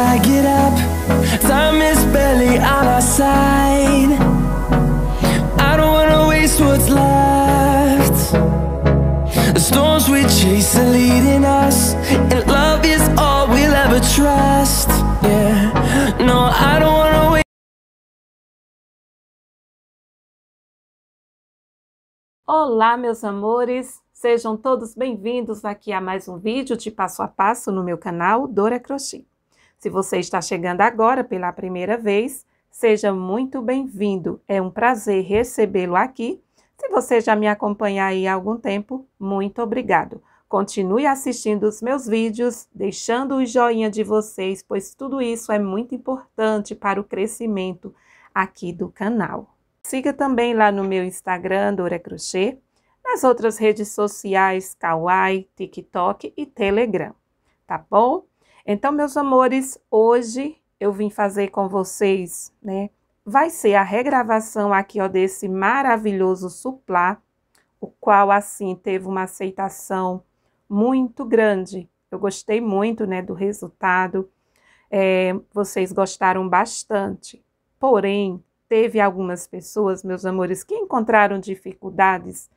I get up Time is barely on our side I don't wanna waste what's left The storms we chase are leading us And love is all we'll ever trust Yeah, no, I don't wanna waste Olá, meus amores! Sejam todos bem-vindos aqui a mais um vídeo de passo a passo no meu canal Dora Crochê. Se você está chegando agora pela primeira vez, seja muito bem-vindo. É um prazer recebê-lo aqui. Se você já me acompanha aí há algum tempo, muito obrigado. Continue assistindo os meus vídeos, deixando o joinha de vocês, pois tudo isso é muito importante para o crescimento aqui do canal. Siga também lá no meu Instagram, Dora Crochê, nas outras redes sociais, Kawaii, TikTok e Telegram, tá bom? Então, meus amores, hoje eu vim fazer com vocês, né? Vai ser a regravação aqui, ó, desse maravilhoso suplá, o qual, assim, teve uma aceitação muito grande. Eu gostei muito, né, do resultado. É, vocês gostaram bastante. Porém, teve algumas pessoas, meus amores, que encontraram dificuldades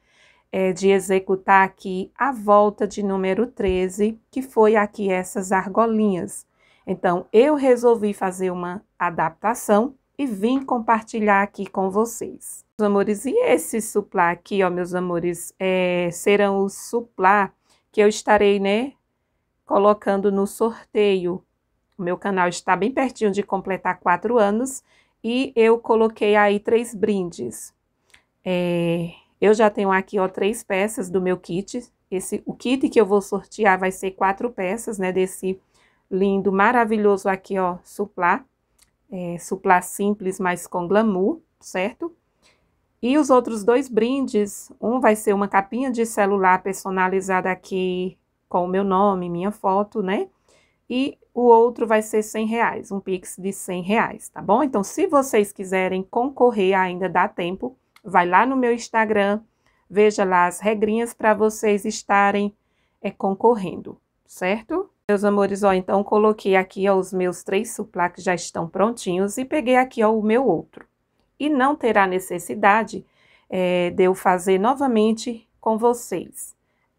é, de executar aqui a volta de número 13, que foi aqui essas argolinhas. Então, eu resolvi fazer uma adaptação e vim compartilhar aqui com vocês. Meus amores, e esse suplá aqui, ó, meus amores, é, serão os suplá que eu estarei, né, colocando no sorteio. O meu canal está bem pertinho de completar quatro anos e eu coloquei aí três brindes. É, eu já tenho aqui, ó, três peças do meu kit. Esse, o kit que eu vou sortear vai ser quatro peças, né, desse lindo, maravilhoso aqui, ó, suplá. É, suplá simples, mas com glamour, certo? E os outros dois brindes, um vai ser uma capinha de celular personalizada aqui com o meu nome, minha foto, né? E o outro vai ser 100 reais, um Pix de 100 reais, tá bom? Então, se vocês quiserem concorrer, ainda dá tempo vai lá no meu Instagram, veja lá as regrinhas para vocês estarem é, concorrendo, certo? Meus amores, ó, então coloquei aqui ó, os meus três que já estão prontinhos e peguei aqui ó, o meu outro. E não terá necessidade é, de eu fazer novamente com vocês.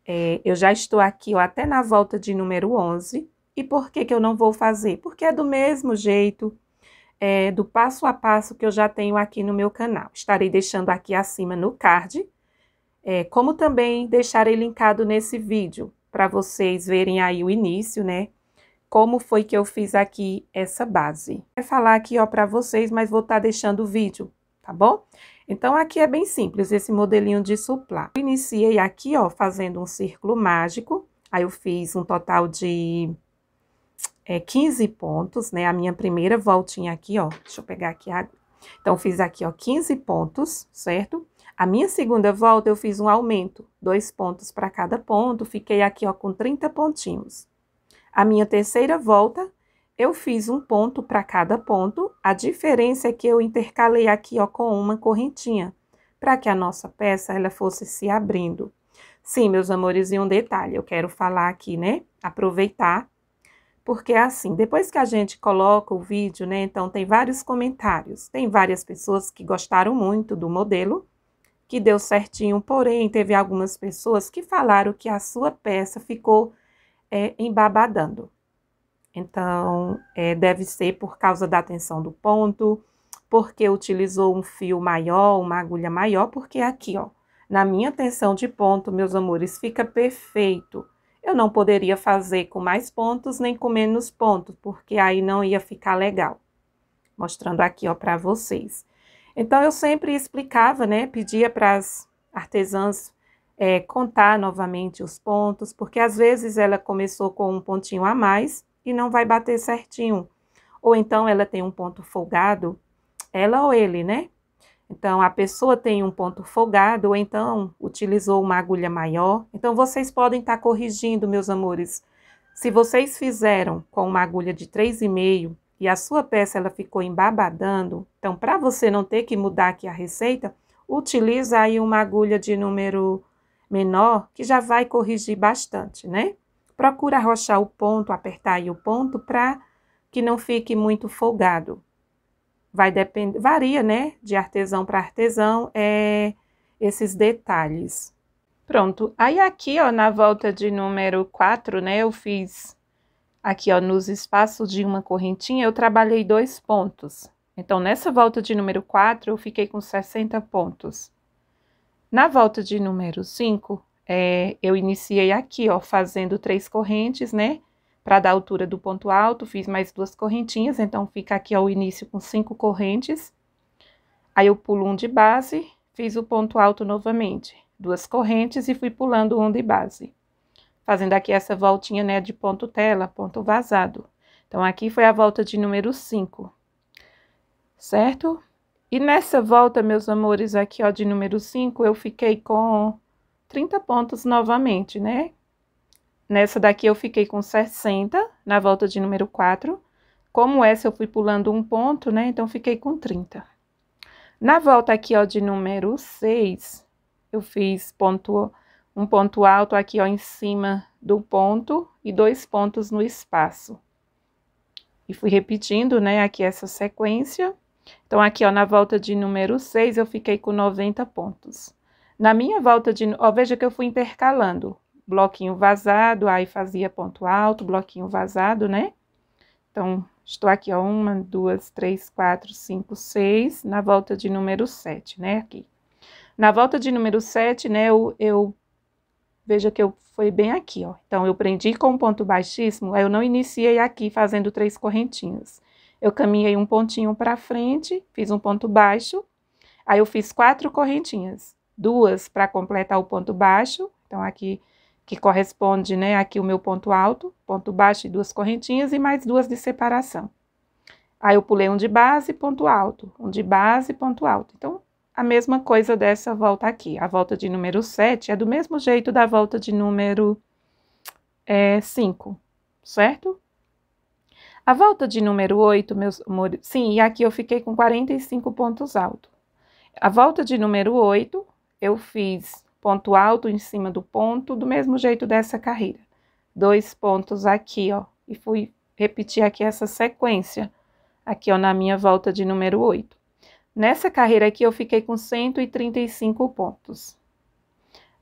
É, eu já estou aqui ó, até na volta de número 11. E por que, que eu não vou fazer? Porque é do mesmo jeito, é, do passo a passo que eu já tenho aqui no meu canal. Estarei deixando aqui acima no card, é, como também deixarei linkado nesse vídeo, para vocês verem aí o início, né? Como foi que eu fiz aqui essa base. Vou falar aqui, ó, para vocês, mas vou estar tá deixando o vídeo, tá bom? Então, aqui é bem simples esse modelinho de suplá. Eu iniciei aqui, ó, fazendo um círculo mágico. Aí, eu fiz um total de é, 15 pontos, né? A minha primeira voltinha aqui, ó. Deixa eu pegar aqui a água. Então, fiz aqui, ó, 15 pontos, certo? A minha segunda volta, eu fiz um aumento, dois pontos para cada ponto, fiquei aqui, ó, com 30 pontinhos. A minha terceira volta, eu fiz um ponto para cada ponto, a diferença é que eu intercalei aqui, ó, com uma correntinha, para que a nossa peça, ela fosse se abrindo. Sim, meus amores, e um detalhe, eu quero falar aqui, né, aproveitar porque é assim, depois que a gente coloca o vídeo, né? Então tem vários comentários. Tem várias pessoas que gostaram muito do modelo, que deu certinho, porém teve algumas pessoas que falaram que a sua peça ficou é, embabadando. Então, é, deve ser por causa da tensão do ponto, porque utilizou um fio maior, uma agulha maior, porque aqui, ó, na minha tensão de ponto, meus amores, fica perfeito. Eu não poderia fazer com mais pontos nem com menos pontos, porque aí não ia ficar legal. Mostrando aqui, ó, para vocês. Então, eu sempre explicava, né? Pedia para as artesãs é, contar novamente os pontos, porque às vezes ela começou com um pontinho a mais e não vai bater certinho. Ou então ela tem um ponto folgado, ela ou ele, né? Então, a pessoa tem um ponto folgado, ou então utilizou uma agulha maior. Então, vocês podem estar tá corrigindo, meus amores. Se vocês fizeram com uma agulha de 3,5 e a sua peça ela ficou embabadando, então, para você não ter que mudar aqui a receita, utiliza aí uma agulha de número menor, que já vai corrigir bastante, né? Procura arrochar o ponto, apertar aí o ponto, para que não fique muito folgado vai depender, varia, né, de artesão para artesão, é, esses detalhes. Pronto, aí aqui, ó, na volta de número 4, né, eu fiz aqui, ó, nos espaços de uma correntinha, eu trabalhei dois pontos. Então, nessa volta de número 4, eu fiquei com 60 pontos. Na volta de número 5, é, eu iniciei aqui, ó, fazendo três correntes, né, para dar altura do ponto alto, fiz mais duas correntinhas, então fica aqui ao início com cinco correntes. Aí eu pulo um de base, fiz o ponto alto novamente, duas correntes e fui pulando um de base. Fazendo aqui essa voltinha, né, de ponto tela, ponto vazado. Então, aqui foi a volta de número 5, certo? E nessa volta, meus amores, aqui, ó, de número 5, eu fiquei com 30 pontos novamente, né? Nessa daqui eu fiquei com 60 na volta de número 4. Como essa eu fui pulando um ponto, né? Então, fiquei com 30. Na volta aqui, ó, de número 6, eu fiz ponto, um ponto alto aqui, ó, em cima do ponto e dois pontos no espaço. E fui repetindo, né, aqui essa sequência. Então, aqui, ó, na volta de número 6, eu fiquei com 90 pontos. Na minha volta de... Ó, veja que eu fui intercalando bloquinho vazado, aí fazia ponto alto, bloquinho vazado, né? Então, estou aqui, ó, uma, duas, três, quatro, cinco, seis, na volta de número sete, né, aqui. Na volta de número sete, né, eu, eu veja que eu foi bem aqui, ó. Então, eu prendi com um ponto baixíssimo, aí eu não iniciei aqui fazendo três correntinhas. Eu caminhei um pontinho para frente, fiz um ponto baixo, aí eu fiz quatro correntinhas, duas para completar o ponto baixo, então aqui que corresponde, né, aqui o meu ponto alto, ponto baixo e duas correntinhas e mais duas de separação. Aí eu pulei um de base, ponto alto, um de base, ponto alto. Então, a mesma coisa dessa volta aqui. A volta de número 7 é do mesmo jeito da volta de número é, 5, certo? A volta de número 8, meus amores, sim, e aqui eu fiquei com 45 pontos altos. A volta de número 8, eu fiz ponto alto em cima do ponto, do mesmo jeito dessa carreira. Dois pontos aqui, ó, e fui repetir aqui essa sequência, aqui, ó, na minha volta de número 8. Nessa carreira aqui, eu fiquei com 135 pontos.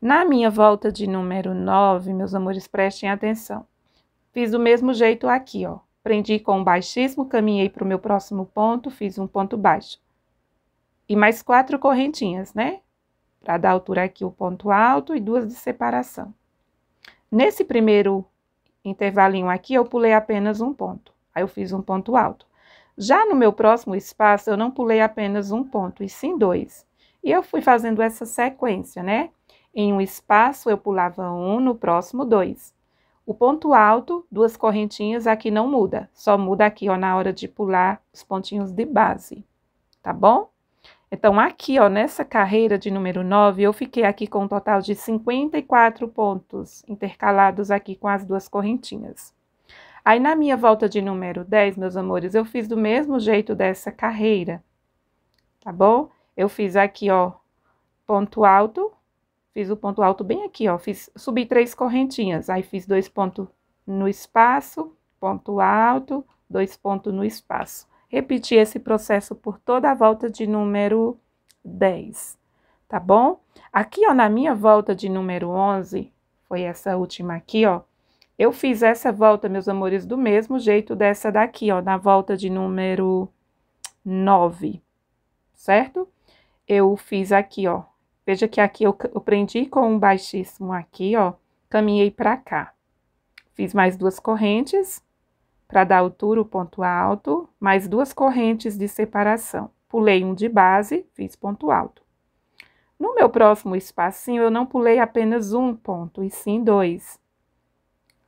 Na minha volta de número 9, meus amores, prestem atenção. Fiz do mesmo jeito aqui, ó. Prendi com um baixíssimo, caminhei para o meu próximo ponto, fiz um ponto baixo. E mais quatro correntinhas, né? para dar altura aqui o ponto alto e duas de separação. Nesse primeiro intervalinho aqui, eu pulei apenas um ponto, aí eu fiz um ponto alto. Já no meu próximo espaço, eu não pulei apenas um ponto, e sim dois. E eu fui fazendo essa sequência, né? Em um espaço, eu pulava um, no próximo, dois. O ponto alto, duas correntinhas, aqui não muda. Só muda aqui, ó, na hora de pular os pontinhos de base, tá bom? Então, aqui, ó, nessa carreira de número 9, eu fiquei aqui com um total de 54 pontos intercalados aqui com as duas correntinhas. Aí, na minha volta de número 10, meus amores, eu fiz do mesmo jeito dessa carreira, tá bom? Eu fiz aqui, ó, ponto alto, fiz o ponto alto bem aqui, ó, fiz, subi três correntinhas, aí fiz dois pontos no espaço, ponto alto, dois pontos no espaço repetir esse processo por toda a volta de número 10, tá bom? Aqui, ó, na minha volta de número 11, foi essa última aqui, ó, eu fiz essa volta, meus amores, do mesmo jeito dessa daqui, ó, na volta de número 9, certo? Eu fiz aqui, ó, veja que aqui eu, eu prendi com um baixíssimo aqui, ó, caminhei pra cá. Fiz mais duas correntes, para dar altura o ponto alto, mais duas correntes de separação. Pulei um de base, fiz ponto alto. No meu próximo espacinho, eu não pulei apenas um ponto, e sim dois.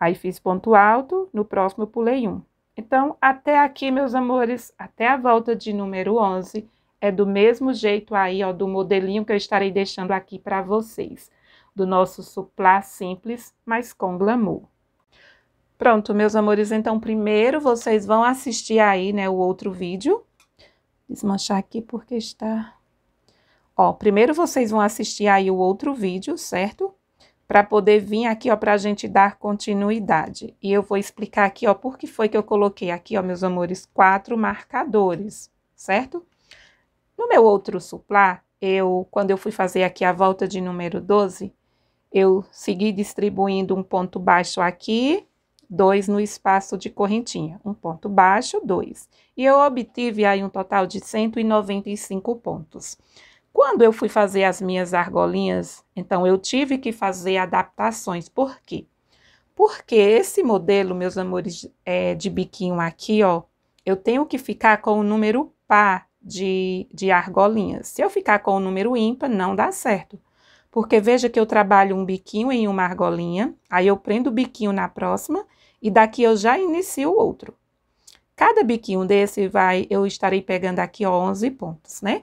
Aí fiz ponto alto, no próximo pulei um. Então, até aqui, meus amores, até a volta de número 11, é do mesmo jeito aí, ó, do modelinho que eu estarei deixando aqui para vocês, do nosso suplá simples, mas com glamour. Pronto, meus amores, então primeiro vocês vão assistir aí, né, o outro vídeo. Desmanchar aqui porque está... Ó, primeiro vocês vão assistir aí o outro vídeo, certo? Para poder vir aqui, ó, pra gente dar continuidade. E eu vou explicar aqui, ó, por que foi que eu coloquei aqui, ó, meus amores, quatro marcadores, certo? No meu outro suplá, eu, quando eu fui fazer aqui a volta de número 12, eu segui distribuindo um ponto baixo aqui, 2 no espaço de correntinha, um ponto baixo, 2. E eu obtive aí um total de 195 pontos. Quando eu fui fazer as minhas argolinhas, então eu tive que fazer adaptações. Por quê? Porque esse modelo, meus amores, é, de biquinho aqui, ó, eu tenho que ficar com o número par de, de argolinhas. Se eu ficar com o número ímpar, não dá certo. Porque veja que eu trabalho um biquinho em uma argolinha, aí eu prendo o biquinho na próxima e daqui eu já inicio o outro. Cada biquinho desse vai, eu estarei pegando aqui, ó, 11 pontos, né?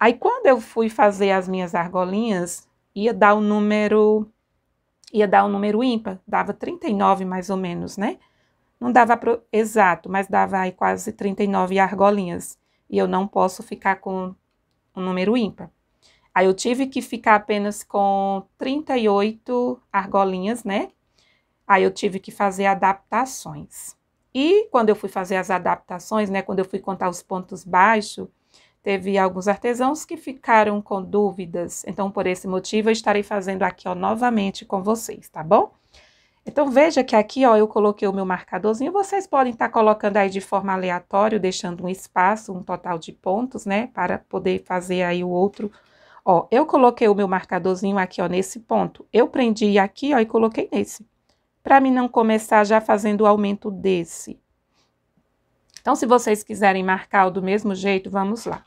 Aí, quando eu fui fazer as minhas argolinhas, ia dar o um número, ia dar o um número ímpar, dava 39 mais ou menos, né? Não dava pro, exato, mas dava aí quase 39 argolinhas. E eu não posso ficar com um número ímpar. Aí eu tive que ficar apenas com 38 argolinhas, né? Aí eu tive que fazer adaptações. E quando eu fui fazer as adaptações, né, quando eu fui contar os pontos baixos, teve alguns artesãos que ficaram com dúvidas. Então, por esse motivo, eu estarei fazendo aqui, ó, novamente com vocês, tá bom? Então, veja que aqui, ó, eu coloquei o meu marcadorzinho. Vocês podem estar tá colocando aí de forma aleatória, deixando um espaço, um total de pontos, né, para poder fazer aí o outro. Ó, eu coloquei o meu marcadorzinho aqui, ó, nesse ponto. Eu prendi aqui, ó, e coloquei nesse para mim não começar já fazendo o aumento desse. Então, se vocês quiserem marcar do mesmo jeito, vamos lá.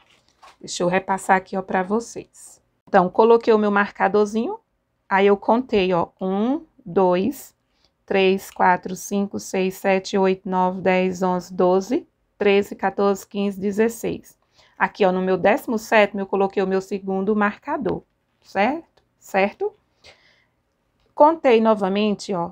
Deixa eu repassar aqui, ó, para vocês. Então, coloquei o meu marcadorzinho, aí eu contei, ó, um, dois, três, quatro, cinco, seis, sete, oito, nove, dez, onze, doze, treze, 14, quinze, dezesseis. Aqui, ó, no meu décimo sétimo, eu coloquei o meu segundo marcador, certo? Certo? Contei novamente, ó,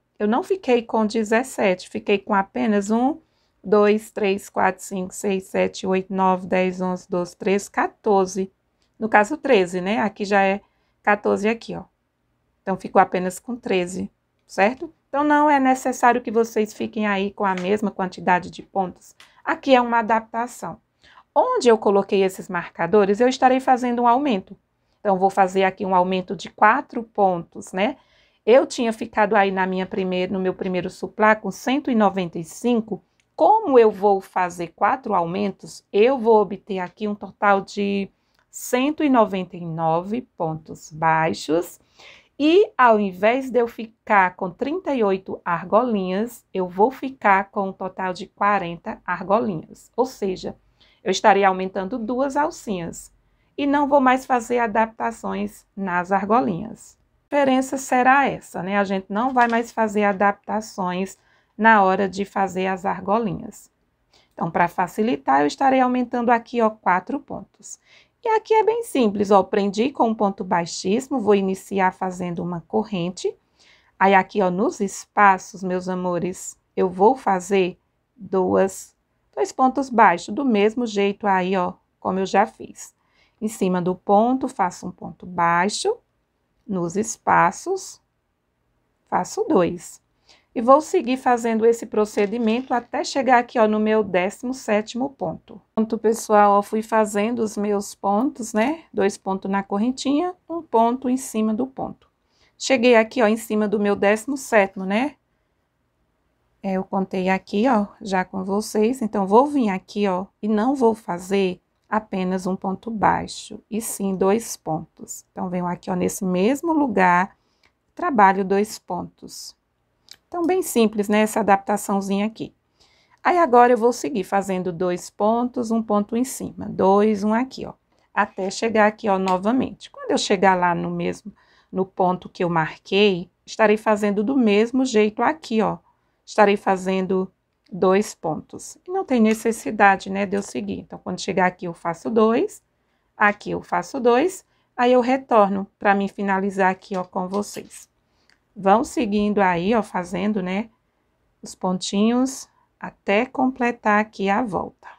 Eu não fiquei com 17, fiquei com apenas 1, 2, 3, 4, 5, 6, 7, 8, 9, 10, 11, 12, 13, 14. No caso, 13, né? Aqui já é 14 aqui, ó. Então, ficou apenas com 13, certo? Então, não é necessário que vocês fiquem aí com a mesma quantidade de pontos. Aqui é uma adaptação. Onde eu coloquei esses marcadores, eu estarei fazendo um aumento. Então, vou fazer aqui um aumento de 4 pontos, né? Eu tinha ficado aí na minha primeira, no meu primeiro suplá com 195. Como eu vou fazer quatro aumentos, eu vou obter aqui um total de 199 pontos baixos. E ao invés de eu ficar com 38 argolinhas, eu vou ficar com um total de 40 argolinhas. Ou seja, eu estarei aumentando duas alcinhas. E não vou mais fazer adaptações nas argolinhas diferença será essa, né? A gente não vai mais fazer adaptações na hora de fazer as argolinhas. Então, para facilitar, eu estarei aumentando aqui, ó, quatro pontos. E aqui é bem simples, ó, prendi com um ponto baixíssimo, vou iniciar fazendo uma corrente. Aí aqui, ó, nos espaços, meus amores, eu vou fazer duas, dois pontos baixos, do mesmo jeito aí, ó, como eu já fiz. Em cima do ponto, faço um ponto baixo nos espaços, faço dois. E vou seguir fazendo esse procedimento até chegar aqui, ó, no meu 17 ponto. Ponto, pessoal, ó, fui fazendo os meus pontos, né? Dois pontos na correntinha, um ponto em cima do ponto. Cheguei aqui, ó, em cima do meu 17, né? É, eu contei aqui, ó, já com vocês. Então, vou vir aqui, ó, e não vou fazer apenas um ponto baixo, e sim dois pontos. Então, venho aqui ó, nesse mesmo lugar, trabalho dois pontos. Então, bem simples, né? Essa adaptaçãozinha aqui. Aí, agora, eu vou seguir fazendo dois pontos, um ponto em cima, dois, um aqui, ó. Até chegar aqui, ó, novamente. Quando eu chegar lá no mesmo, no ponto que eu marquei, estarei fazendo do mesmo jeito aqui, ó. Estarei fazendo dois pontos. Não tem necessidade, né, de eu seguir. Então, quando chegar aqui, eu faço dois, aqui eu faço dois, aí eu retorno para mim finalizar aqui, ó, com vocês. Vão seguindo aí, ó, fazendo, né, os pontinhos até completar aqui a volta.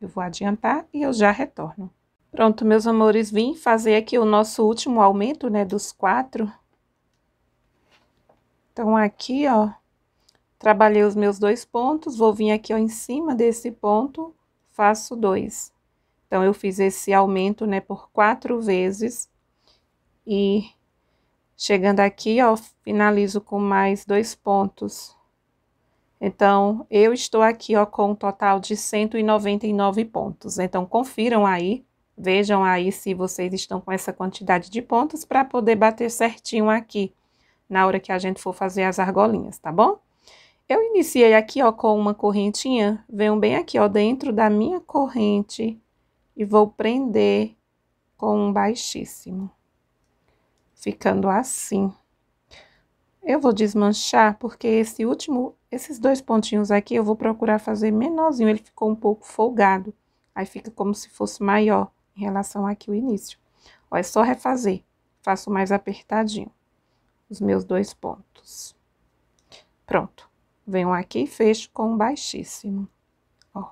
Eu vou adiantar e eu já retorno. Pronto, meus amores, vim fazer aqui o nosso último aumento, né, dos quatro. Então, aqui, ó, Trabalhei os meus dois pontos, vou vir aqui ó, em cima desse ponto, faço dois. Então, eu fiz esse aumento, né, por quatro vezes. E chegando aqui, ó, finalizo com mais dois pontos. Então, eu estou aqui, ó, com um total de 199 pontos. Então, confiram aí, vejam aí se vocês estão com essa quantidade de pontos para poder bater certinho aqui na hora que a gente for fazer as argolinhas, tá bom? Eu iniciei aqui, ó, com uma correntinha, venho bem aqui, ó, dentro da minha corrente e vou prender com um baixíssimo, ficando assim. Eu vou desmanchar porque esse último, esses dois pontinhos aqui eu vou procurar fazer menorzinho, ele ficou um pouco folgado. Aí fica como se fosse maior em relação aqui o início. Ó, é só refazer, faço mais apertadinho os meus dois pontos. Pronto venho aqui e fecho com baixíssimo, ó.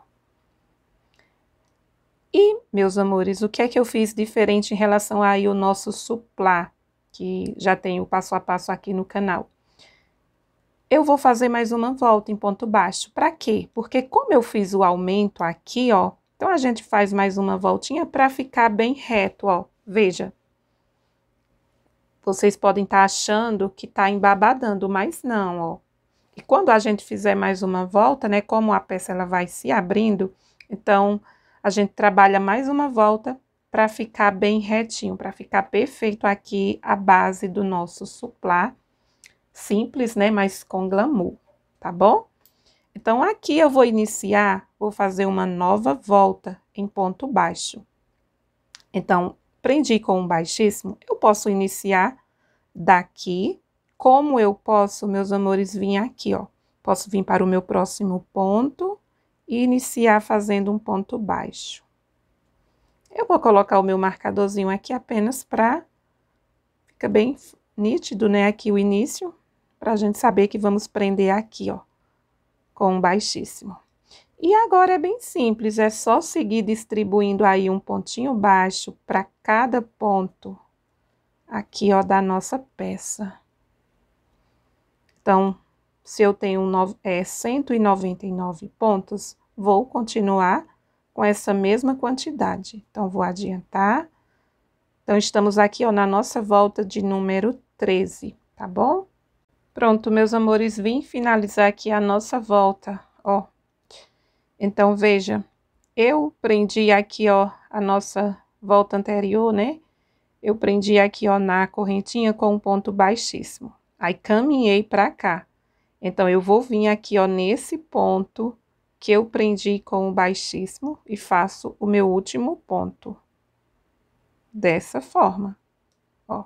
E, meus amores, o que é que eu fiz diferente em relação aí ao nosso suplá, que já tem o passo a passo aqui no canal? Eu vou fazer mais uma volta em ponto baixo. Para quê? Porque como eu fiz o aumento aqui, ó, então a gente faz mais uma voltinha para ficar bem reto, ó. Veja, vocês podem estar tá achando que está embabadando, mas não, ó. E quando a gente fizer mais uma volta, né, como a peça ela vai se abrindo, então a gente trabalha mais uma volta para ficar bem retinho, para ficar perfeito aqui a base do nosso suplá. Simples, né, mas com glamour, tá bom? Então, aqui eu vou iniciar, vou fazer uma nova volta em ponto baixo. Então, prendi com um baixíssimo, eu posso iniciar daqui, como eu posso, meus amores, vir aqui, ó? Posso vir para o meu próximo ponto e iniciar fazendo um ponto baixo. Eu vou colocar o meu marcadorzinho aqui apenas para... Fica bem nítido, né, aqui o início, para a gente saber que vamos prender aqui, ó, com um baixíssimo. E agora é bem simples, é só seguir distribuindo aí um pontinho baixo para cada ponto aqui, ó, da nossa peça. Então, se eu tenho no, é, 199 pontos, vou continuar com essa mesma quantidade. Então, vou adiantar. Então, estamos aqui ó, na nossa volta de número 13, tá bom? Pronto, meus amores, vim finalizar aqui a nossa volta, ó. Então, veja, eu prendi aqui, ó, a nossa volta anterior, né? Eu prendi aqui, ó, na correntinha com um ponto baixíssimo. Aí caminhei para cá. Então, eu vou vir aqui, ó, nesse ponto que eu prendi com o baixíssimo e faço o meu último ponto. Dessa forma, ó.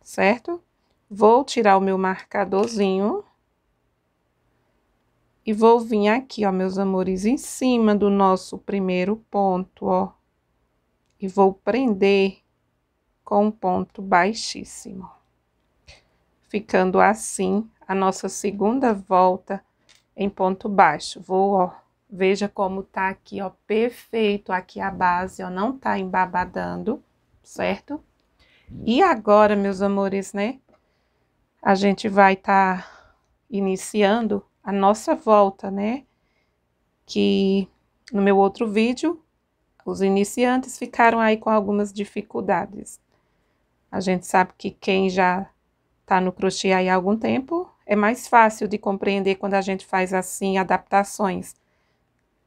Certo? Vou tirar o meu marcadorzinho. E vou vir aqui, ó, meus amores, em cima do nosso primeiro ponto, ó. E vou prender com um ponto baixíssimo ficando assim a nossa segunda volta em ponto baixo. Vou, ó, veja como tá aqui, ó, perfeito aqui a base, ó, não tá embabadando, certo? E agora, meus amores, né, a gente vai estar tá iniciando a nossa volta, né, que no meu outro vídeo, os iniciantes ficaram aí com algumas dificuldades. A gente sabe que quem já tá no crochê aí há algum tempo, é mais fácil de compreender quando a gente faz assim adaptações.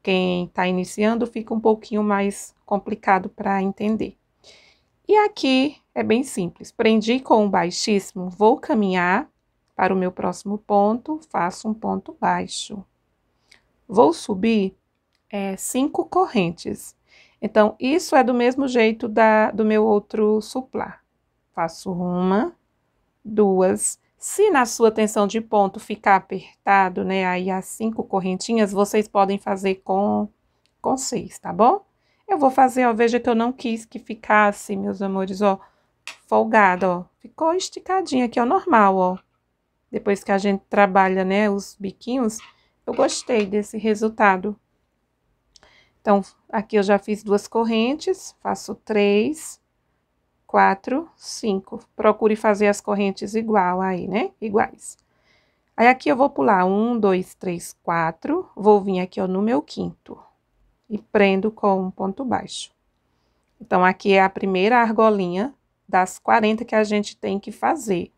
Quem está iniciando fica um pouquinho mais complicado para entender. E aqui é bem simples. Prendi com um baixíssimo, vou caminhar para o meu próximo ponto, faço um ponto baixo. Vou subir é, cinco correntes. Então, isso é do mesmo jeito da, do meu outro suplá. Faço uma, duas. Se na sua tensão de ponto ficar apertado, né, aí as cinco correntinhas, vocês podem fazer com, com seis, tá bom? Eu vou fazer, ó, veja que eu não quis que ficasse, meus amores, ó, folgado, ó. Ficou esticadinho aqui, ó, normal, ó. Depois que a gente trabalha, né, os biquinhos, eu gostei desse resultado. Então, aqui eu já fiz duas correntes, faço três, 4, 5. Procure fazer as correntes igual aí, né? Iguais. Aí, aqui eu vou pular 1, 2, 3, 4. Vou vir aqui, ó, no meu quinto. E prendo com um ponto baixo. Então, aqui é a primeira argolinha das 40 que a gente tem que fazer.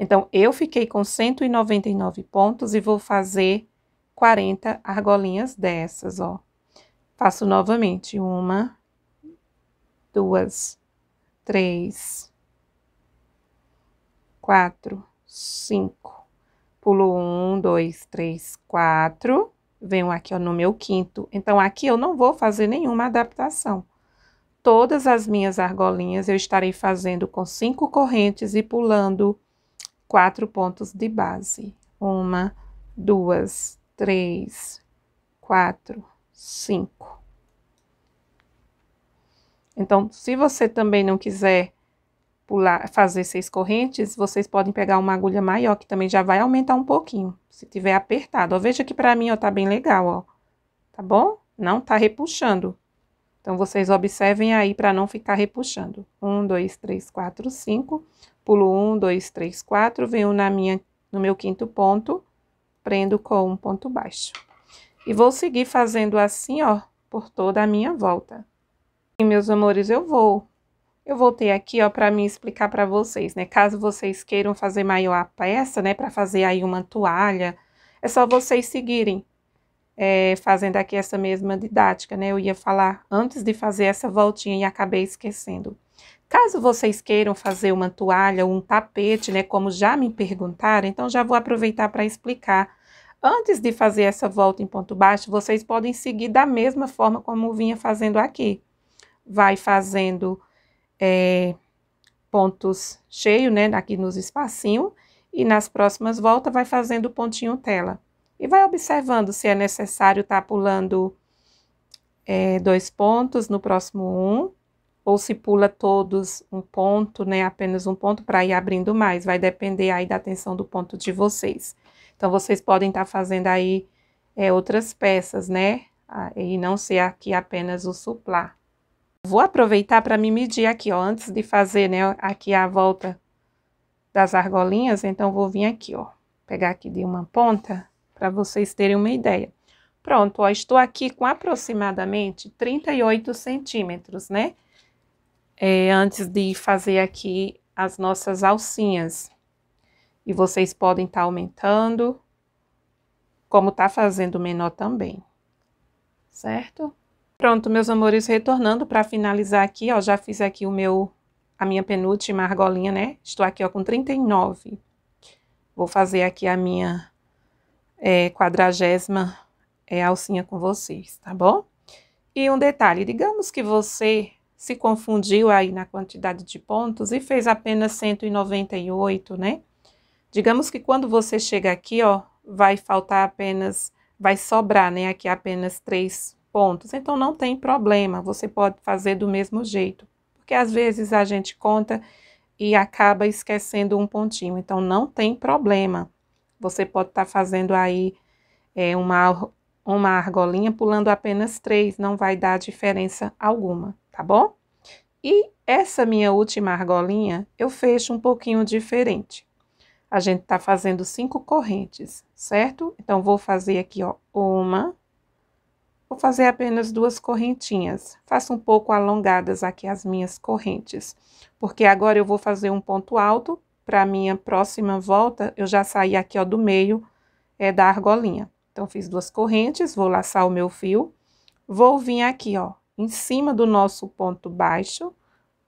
Então, eu fiquei com 199 pontos e vou fazer 40 argolinhas dessas, ó. Faço novamente, uma, duas, três, quatro, cinco. Pulo um, dois, três, quatro. Venho aqui ó, no meu quinto. Então, aqui eu não vou fazer nenhuma adaptação. Todas as minhas argolinhas eu estarei fazendo com cinco correntes e pulando quatro pontos de base. Uma, duas, três, quatro, cinco então, se você também não quiser pular, fazer seis correntes, vocês podem pegar uma agulha maior, que também já vai aumentar um pouquinho, se tiver apertado. Ó, veja que pra mim, ó, tá bem legal, ó. Tá bom? Não tá repuxando. Então, vocês observem aí para não ficar repuxando. Um, dois, três, quatro, cinco. Pulo um, dois, três, quatro. Venho na minha, no meu quinto ponto, prendo com um ponto baixo. E vou seguir fazendo assim, ó, por toda a minha volta. E meus amores, eu vou. Eu voltei aqui, ó, para mim explicar para vocês, né? Caso vocês queiram fazer maior a peça, né, para fazer aí uma toalha, é só vocês seguirem é, fazendo aqui essa mesma didática, né? Eu ia falar antes de fazer essa voltinha e acabei esquecendo. Caso vocês queiram fazer uma toalha ou um tapete, né, como já me perguntaram, então já vou aproveitar para explicar. Antes de fazer essa volta em ponto baixo, vocês podem seguir da mesma forma como vinha fazendo aqui vai fazendo é, pontos cheios, né, aqui nos espacinhos, e nas próximas voltas vai fazendo o pontinho tela. E vai observando se é necessário estar tá pulando é, dois pontos no próximo um, ou se pula todos um ponto, né, apenas um ponto para ir abrindo mais, vai depender aí da atenção do ponto de vocês. Então, vocês podem estar tá fazendo aí é, outras peças, né, e não ser aqui apenas o suplar. Vou aproveitar para me medir aqui, ó, antes de fazer, né, aqui a volta das argolinhas, então vou vir aqui, ó, pegar aqui de uma ponta para vocês terem uma ideia. Pronto, ó, estou aqui com aproximadamente 38 centímetros, né? É, antes de fazer aqui as nossas alcinhas. E vocês podem estar tá aumentando, como tá fazendo menor também, certo? Pronto, meus amores, retornando para finalizar aqui, ó, já fiz aqui o meu, a minha penúltima argolinha, né? Estou aqui, ó, com 39. Vou fazer aqui a minha é, quadragésima é, alcinha com vocês, tá bom? E um detalhe, digamos que você se confundiu aí na quantidade de pontos e fez apenas 198, né? Digamos que quando você chega aqui, ó, vai faltar apenas, vai sobrar, né, aqui apenas três pontos, então não tem problema, você pode fazer do mesmo jeito, porque às vezes a gente conta e acaba esquecendo um pontinho, então não tem problema. Você pode estar tá fazendo aí é, uma, uma argolinha pulando apenas três, não vai dar diferença alguma, tá bom? E essa minha última argolinha eu fecho um pouquinho diferente. A gente tá fazendo cinco correntes, certo? Então, vou fazer aqui, ó, uma, Vou fazer apenas duas correntinhas. Faço um pouco alongadas aqui as minhas correntes, porque agora eu vou fazer um ponto alto. Para minha próxima volta, eu já saí aqui, ó, do meio é, da argolinha. Então, fiz duas correntes, vou laçar o meu fio. Vou vir aqui, ó, em cima do nosso ponto baixo,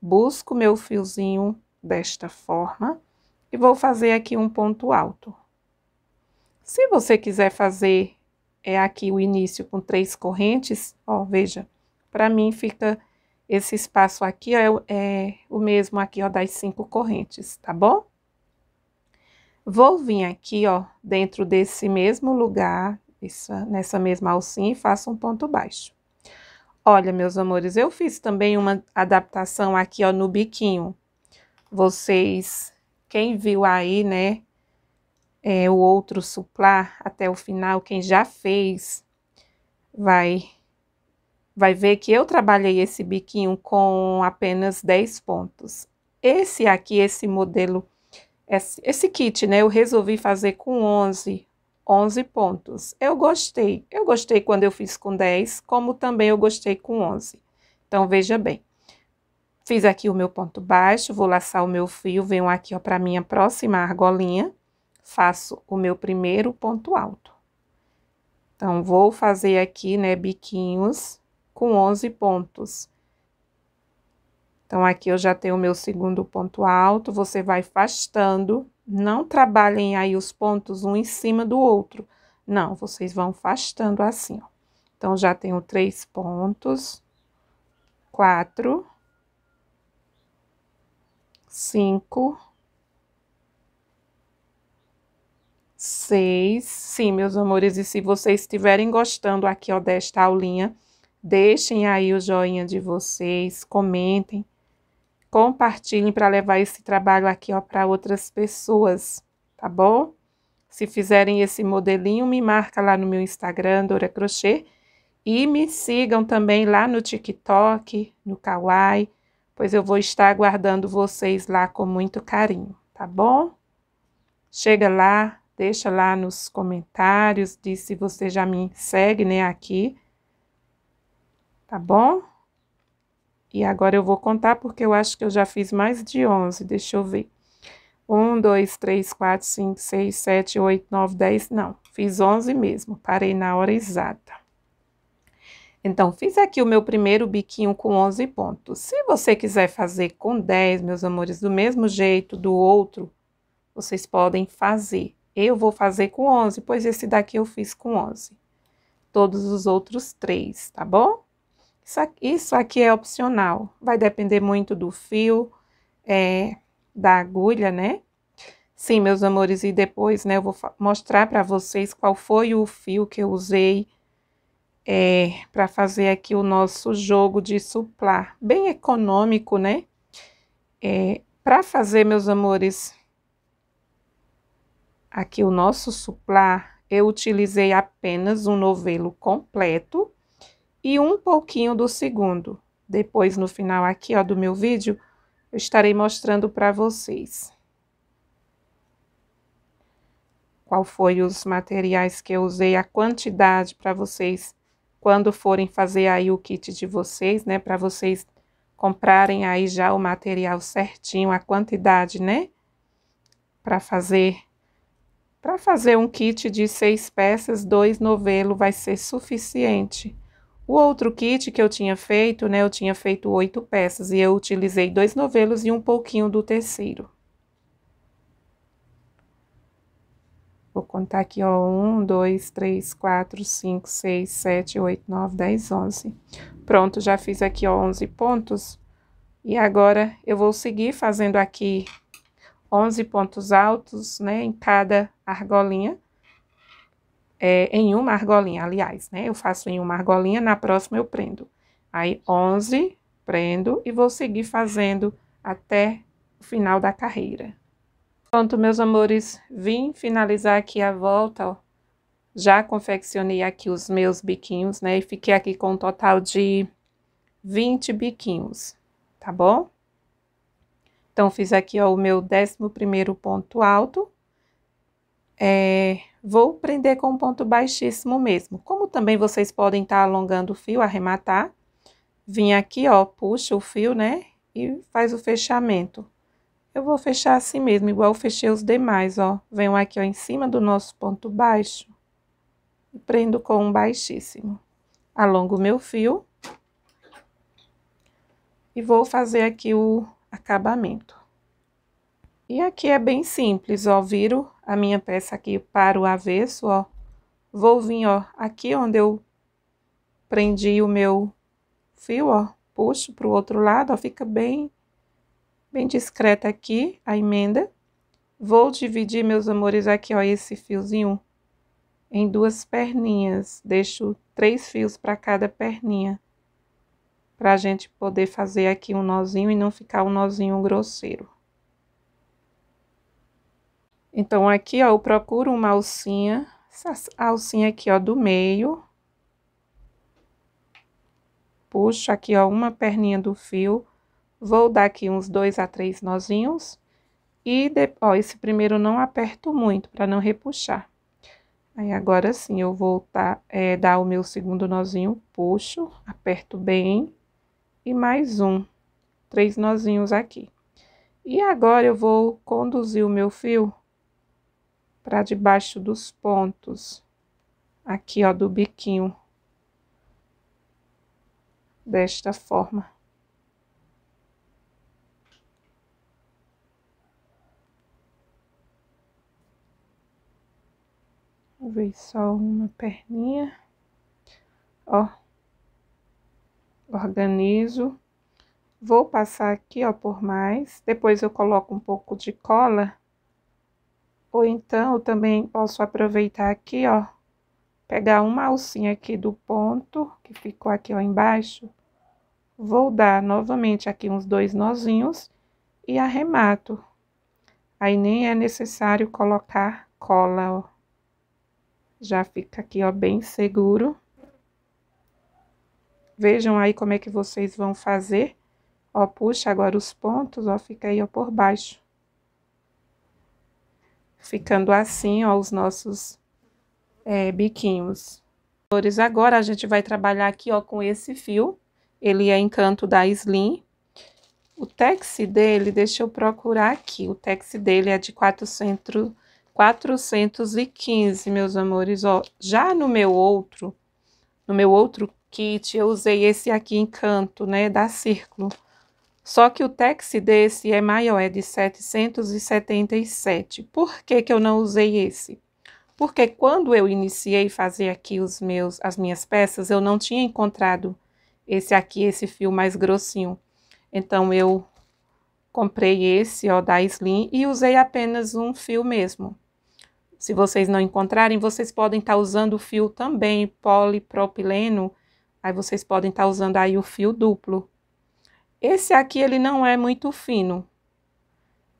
busco meu fiozinho desta forma e vou fazer aqui um ponto alto. Se você quiser fazer é aqui o início com três correntes, ó, veja, para mim fica esse espaço aqui, ó, é, é, o mesmo aqui, ó, das cinco correntes, tá bom? Vou vir aqui, ó, dentro desse mesmo lugar, essa, nessa mesma alcinha e faço um ponto baixo. Olha, meus amores, eu fiz também uma adaptação aqui, ó, no biquinho. Vocês, quem viu aí, né, é, o outro suplar até o final, quem já fez vai vai ver que eu trabalhei esse biquinho com apenas 10 pontos. Esse aqui, esse modelo, esse, esse kit, né, eu resolvi fazer com 11, 11 pontos. Eu gostei, eu gostei quando eu fiz com 10, como também eu gostei com 11. Então, veja bem. Fiz aqui o meu ponto baixo, vou laçar o meu fio, venho aqui, ó, para minha próxima argolinha faço o meu primeiro ponto alto. Então, vou fazer aqui, né, biquinhos com 11 pontos. Então, aqui eu já tenho o meu segundo ponto alto, você vai afastando. não trabalhem aí os pontos um em cima do outro. Não, vocês vão afastando assim, ó. Então, já tenho três pontos, quatro, cinco, 6. Sim, meus amores, e se vocês estiverem gostando aqui ó, desta aulinha, deixem aí o joinha de vocês, comentem, compartilhem para levar esse trabalho aqui ó para outras pessoas, tá bom? Se fizerem esse modelinho, me marca lá no meu Instagram, Dora Crochê, e me sigam também lá no TikTok, no Kawaii, pois eu vou estar aguardando vocês lá com muito carinho, tá bom? Chega lá, Deixa lá nos comentários, de se você já me segue, né, aqui. Tá bom? E agora eu vou contar porque eu acho que eu já fiz mais de 11, deixa eu ver. 1, 2, 3, 4, 5, 6, 7, 8, 9, 10, não, fiz 11 mesmo, parei na hora exata. Então, fiz aqui o meu primeiro biquinho com 11 pontos. Se você quiser fazer com 10, meus amores, do mesmo jeito, do outro, vocês podem fazer eu vou fazer com 11, pois esse daqui eu fiz com 11. Todos os outros três, tá bom? Isso aqui, é opcional, vai depender muito do fio, é, da agulha, né? Sim, meus amores, e depois, né, eu vou mostrar para vocês qual foi o fio que eu usei é, para fazer aqui o nosso jogo de suplar. Bem econômico, né? É, para fazer, meus amores, aqui o nosso suplar, eu utilizei apenas um novelo completo e um pouquinho do segundo. Depois, no final aqui, ó, do meu vídeo, eu estarei mostrando para vocês. Qual foi os materiais que eu usei, a quantidade para vocês, quando forem fazer aí o kit de vocês, né? Para vocês comprarem aí já o material certinho, a quantidade, né? Para fazer para fazer um kit de seis peças, dois novelo vai ser suficiente. O outro kit que eu tinha feito, né, eu tinha feito oito peças e eu utilizei dois novelos e um pouquinho do terceiro. Vou contar aqui, ó, um, dois, três, quatro, cinco, seis, sete, oito, nove, dez, onze. Pronto, já fiz aqui, ó, onze pontos. E agora, eu vou seguir fazendo aqui 11 pontos altos, né, em cada argolinha. É, em uma argolinha, aliás, né? Eu faço em uma argolinha, na próxima eu prendo. Aí, 11, prendo e vou seguir fazendo até o final da carreira. Pronto, meus amores, vim finalizar aqui a volta, ó. Já confeccionei aqui os meus biquinhos, né? E fiquei aqui com um total de 20 biquinhos, tá bom? Então, fiz aqui, ó, o meu décimo primeiro ponto alto. É, vou prender com um ponto baixíssimo mesmo. Como também vocês podem estar tá alongando o fio, arrematar. Vim aqui, ó, puxa o fio, né? E faz o fechamento. Eu vou fechar assim mesmo, igual fechei os demais, ó. Venho aqui, ó, em cima do nosso ponto baixo. E prendo com um baixíssimo. Alongo o meu fio. E vou fazer aqui o acabamento. E aqui é bem simples, ó, viro a minha peça aqui para o avesso, ó. Vou vir, ó, aqui onde eu prendi o meu fio, ó, puxo para o outro lado, ó, fica bem, bem discreta aqui a emenda. Vou dividir, meus amores, aqui, ó, esse fiozinho em duas perninhas. Deixo três fios para cada perninha para a gente poder fazer aqui um nozinho e não ficar um nozinho grosseiro. Então, aqui, ó, eu procuro uma alcinha, essa alcinha aqui, ó, do meio. Puxo aqui, ó, uma perninha do fio, vou dar aqui uns dois a três nozinhos. E, depois ó, esse primeiro não aperto muito, para não repuxar. Aí, agora sim, eu vou tá, é, dar o meu segundo nozinho, puxo, aperto bem e mais um, três nozinhos aqui. E agora eu vou conduzir o meu fio para debaixo dos pontos, aqui ó, do biquinho. Desta forma. Vou ver só uma perninha, ó organizo. Vou passar aqui, ó, por mais. Depois eu coloco um pouco de cola. Ou então, eu também posso aproveitar aqui, ó, pegar uma alcinha aqui do ponto, que ficou aqui, ó, embaixo. Vou dar novamente aqui uns dois nozinhos e arremato. Aí, nem é necessário colocar cola, ó. Já fica aqui, ó, bem seguro. Vejam aí como é que vocês vão fazer. Ó, puxa agora os pontos, ó, fica aí, ó, por baixo. Ficando assim, ó, os nossos é, biquinhos. Agora a gente vai trabalhar aqui, ó, com esse fio. Ele é encanto da Slim. O tex dele, deixa eu procurar aqui, o tex dele é de 400, 415, meus amores, ó. Já no meu outro, no meu outro kit, eu usei esse aqui Encanto, né, da Círculo. Só que o tex desse é maior, é de 777. Por que que eu não usei esse? Porque quando eu iniciei fazer aqui os meus, as minhas peças, eu não tinha encontrado esse aqui, esse fio mais grossinho. Então, eu comprei esse, ó, da Slim, e usei apenas um fio mesmo. Se vocês não encontrarem, vocês podem estar tá usando o fio também polipropileno, Aí vocês podem estar tá usando aí o fio duplo. Esse aqui, ele não é muito fino.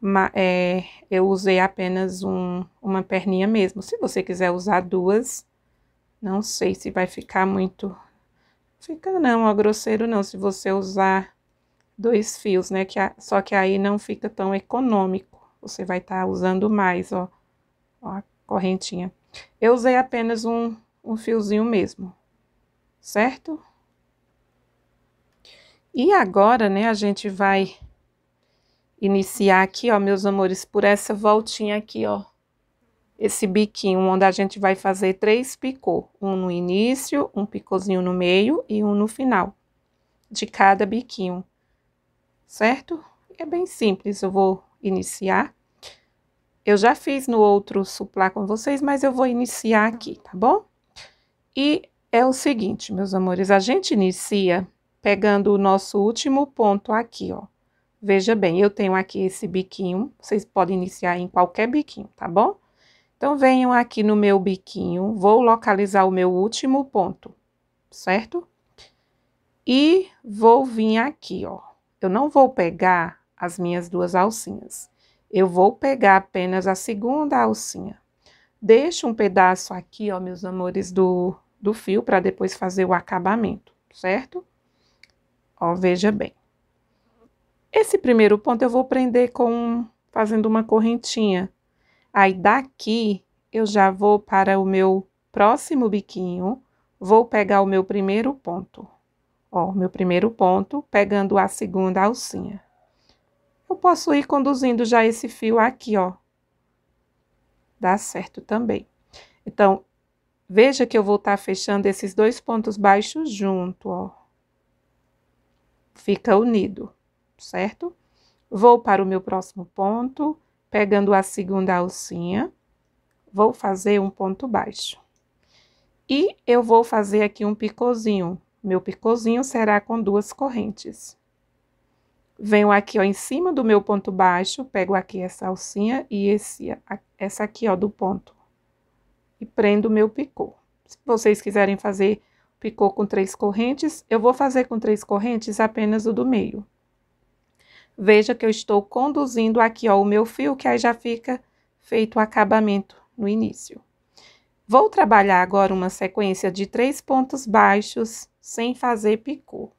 Mas, é, eu usei apenas um, uma perninha mesmo. Se você quiser usar duas, não sei se vai ficar muito... Fica não, ó, grosseiro não, se você usar dois fios, né? Que a, só que aí não fica tão econômico. Você vai estar tá usando mais, ó, ó, a correntinha. Eu usei apenas um, um fiozinho mesmo certo? E agora, né, a gente vai iniciar aqui, ó, meus amores, por essa voltinha aqui, ó. Esse biquinho, onde a gente vai fazer três picô. Um no início, um picôzinho no meio e um no final de cada biquinho, certo? É bem simples, eu vou iniciar. Eu já fiz no outro suplá com vocês, mas eu vou iniciar aqui, tá bom? E é o seguinte, meus amores, a gente inicia pegando o nosso último ponto aqui, ó. Veja bem, eu tenho aqui esse biquinho, vocês podem iniciar em qualquer biquinho, tá bom? Então, venham aqui no meu biquinho, vou localizar o meu último ponto, certo? E vou vir aqui, ó. Eu não vou pegar as minhas duas alcinhas. Eu vou pegar apenas a segunda alcinha. Deixo um pedaço aqui, ó, meus amores, do, do fio para depois fazer o acabamento, certo? Ó, veja bem. Esse primeiro ponto eu vou prender com fazendo uma correntinha. Aí daqui eu já vou para o meu próximo biquinho, vou pegar o meu primeiro ponto. Ó, meu primeiro ponto, pegando a segunda alcinha. Eu posso ir conduzindo já esse fio aqui, ó. Dá certo também. Então, Veja que eu vou estar tá fechando esses dois pontos baixos junto, ó. Fica unido, certo? Vou para o meu próximo ponto, pegando a segunda alcinha, vou fazer um ponto baixo. E eu vou fazer aqui um picôzinho. Meu picôzinho será com duas correntes. Venho aqui, ó, em cima do meu ponto baixo, pego aqui essa alcinha e esse, essa aqui, ó, do ponto e prendo o meu picô. Se vocês quiserem fazer picô com três correntes, eu vou fazer com três correntes apenas o do meio. Veja que eu estou conduzindo aqui, ó, o meu fio, que aí já fica feito o acabamento no início. Vou trabalhar agora uma sequência de três pontos baixos sem fazer picô.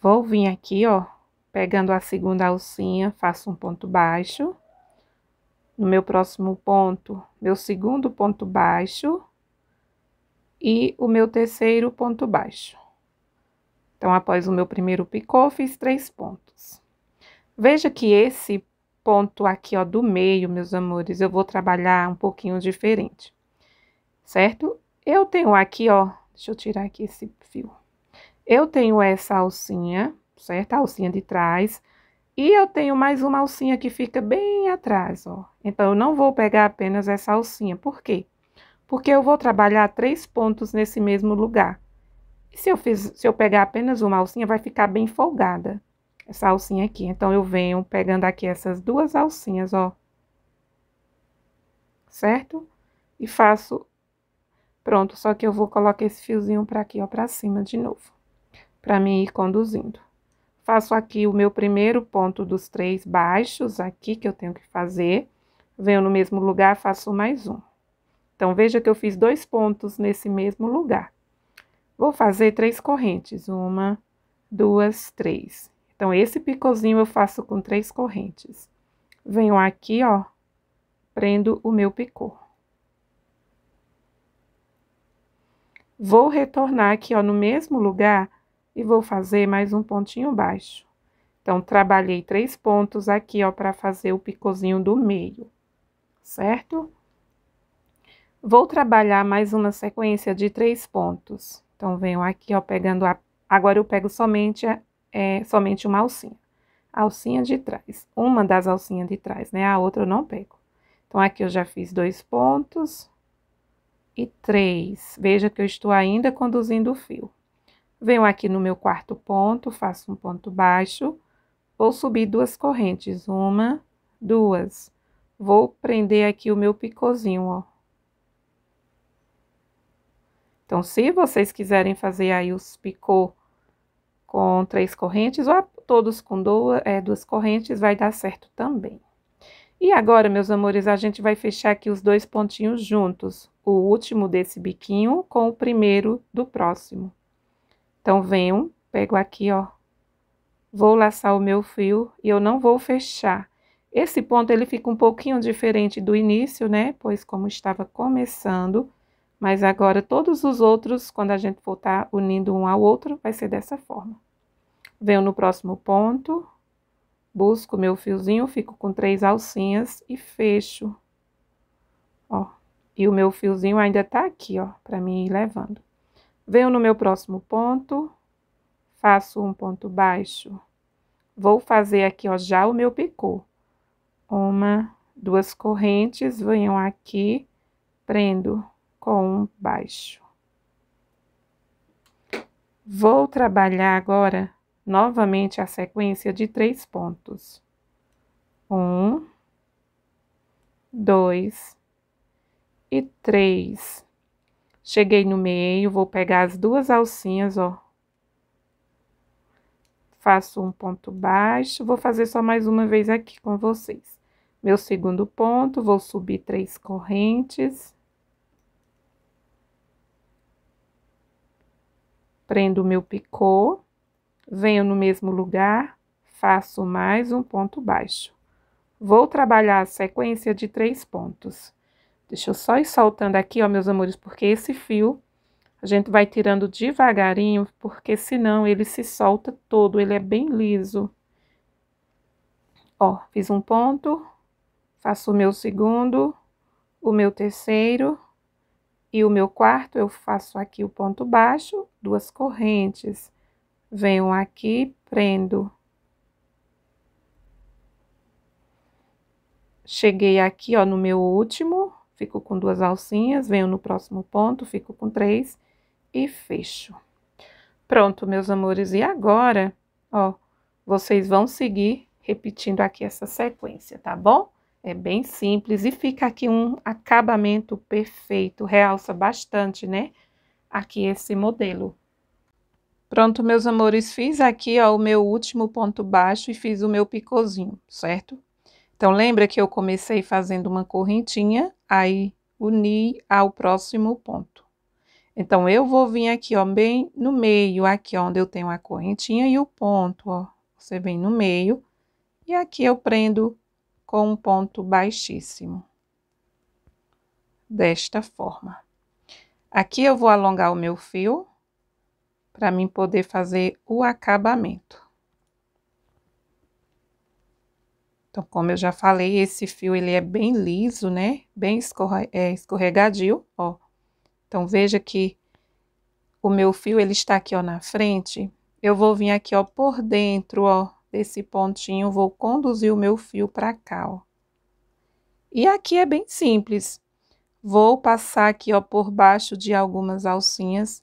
Vou vir aqui, ó, pegando a segunda alcinha, faço um ponto baixo no meu próximo ponto, meu segundo ponto baixo e o meu terceiro ponto baixo. Então, após o meu primeiro picô, fiz três pontos. Veja que esse ponto aqui, ó, do meio, meus amores, eu vou trabalhar um pouquinho diferente, certo? Eu tenho aqui, ó, deixa eu tirar aqui esse fio. Eu tenho essa alcinha, certo? A alcinha de trás. E eu tenho mais uma alcinha que fica bem atrás, ó. Então, eu não vou pegar apenas essa alcinha. Por quê? Porque eu vou trabalhar três pontos nesse mesmo lugar. E se eu, fiz, se eu pegar apenas uma alcinha, vai ficar bem folgada essa alcinha aqui. Então, eu venho pegando aqui essas duas alcinhas, ó. Certo? E faço... Pronto, só que eu vou colocar esse fiozinho pra aqui, ó, pra cima de novo. Pra mim ir conduzindo. Faço aqui o meu primeiro ponto dos três baixos aqui que eu tenho que fazer venho no mesmo lugar, faço mais um. Então, veja que eu fiz dois pontos nesse mesmo lugar. Vou fazer três correntes, uma, duas, três. Então, esse picôzinho eu faço com três correntes. Venho aqui, ó, prendo o meu picô. Vou retornar aqui, ó, no mesmo lugar e vou fazer mais um pontinho baixo. Então, trabalhei três pontos aqui, ó, para fazer o picôzinho do meio certo? Vou trabalhar mais uma sequência de três pontos. Então, venho aqui, ó, pegando a... Agora, eu pego somente, a, é, somente uma alcinha. Alcinha de trás, uma das alcinhas de trás, né? A outra eu não pego. Então, aqui eu já fiz dois pontos e três. Veja que eu estou ainda conduzindo o fio. Venho aqui no meu quarto ponto, faço um ponto baixo, vou subir duas correntes, uma, duas. Vou prender aqui o meu picôzinho, ó. Então, se vocês quiserem fazer aí os picô com três correntes, ou todos com duas, é, duas correntes, vai dar certo também. E agora, meus amores, a gente vai fechar aqui os dois pontinhos juntos, o último desse biquinho com o primeiro do próximo. Então, venho, pego aqui, ó, vou laçar o meu fio e eu não vou fechar. Esse ponto ele fica um pouquinho diferente do início, né? Pois como estava começando, mas agora todos os outros, quando a gente for tá unindo um ao outro, vai ser dessa forma. Venho no próximo ponto, busco meu fiozinho, fico com três alcinhas e fecho. Ó, e o meu fiozinho ainda tá aqui, ó, para mim ir levando. Venho no meu próximo ponto, faço um ponto baixo. Vou fazer aqui, ó, já o meu picô uma, duas correntes, venham aqui, prendo com um baixo. Vou trabalhar agora novamente a sequência de três pontos. Um, dois e três. Cheguei no meio, vou pegar as duas alcinhas, ó. Faço um ponto baixo, vou fazer só mais uma vez aqui com vocês meu segundo ponto, vou subir três correntes. Prendo o meu picô, venho no mesmo lugar, faço mais um ponto baixo. Vou trabalhar a sequência de três pontos. Deixa eu só ir soltando aqui, ó, meus amores, porque esse fio a gente vai tirando devagarinho, porque senão ele se solta todo, ele é bem liso. Ó, fiz um ponto, faço o meu segundo, o meu terceiro e o meu quarto, eu faço aqui o ponto baixo, duas correntes, venho aqui, prendo. Cheguei aqui, ó, no meu último, fico com duas alcinhas, venho no próximo ponto, fico com três e fecho. Pronto, meus amores, e agora, ó, vocês vão seguir repetindo aqui essa sequência, tá bom? É bem simples e fica aqui um acabamento perfeito, realça bastante, né? Aqui esse modelo. Pronto, meus amores, fiz aqui ó, o meu último ponto baixo e fiz o meu picôzinho, certo? Então, lembra que eu comecei fazendo uma correntinha, aí uni ao próximo ponto. Então, eu vou vir aqui, ó, bem no meio, aqui ó, onde eu tenho a correntinha e o ponto, ó. Você vem no meio e aqui eu prendo com um ponto baixíssimo. Desta forma. Aqui eu vou alongar o meu fio para mim poder fazer o acabamento. Então, como eu já falei, esse fio ele é bem liso, né? Bem escorre é, escorregadio, ó. Então, veja que o meu fio ele está aqui, ó, na frente. Eu vou vir aqui, ó, por dentro, ó, desse pontinho, vou conduzir o meu fio para cá, ó. E aqui é bem simples. Vou passar aqui, ó, por baixo de algumas alcinhas.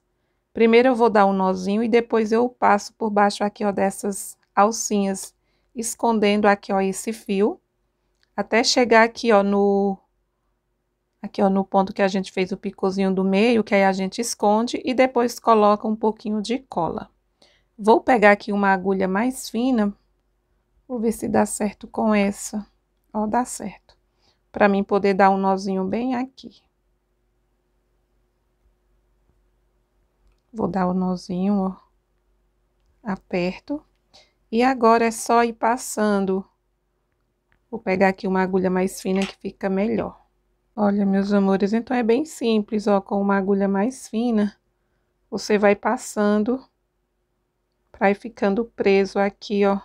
Primeiro eu vou dar um nozinho e depois eu passo por baixo aqui, ó, dessas alcinhas, escondendo aqui, ó, esse fio, até chegar aqui, ó, no aqui, ó, no ponto que a gente fez o picôzinho do meio, que aí a gente esconde e depois coloca um pouquinho de cola. Vou pegar aqui uma agulha mais fina, vou ver se dá certo com essa. Ó, dá certo. Pra mim poder dar um nozinho bem aqui. Vou dar o um nozinho, ó. Aperto. E agora é só ir passando. Vou pegar aqui uma agulha mais fina que fica melhor. Olha, meus amores, então é bem simples, ó, com uma agulha mais fina, você vai passando para ir ficando preso aqui, ó,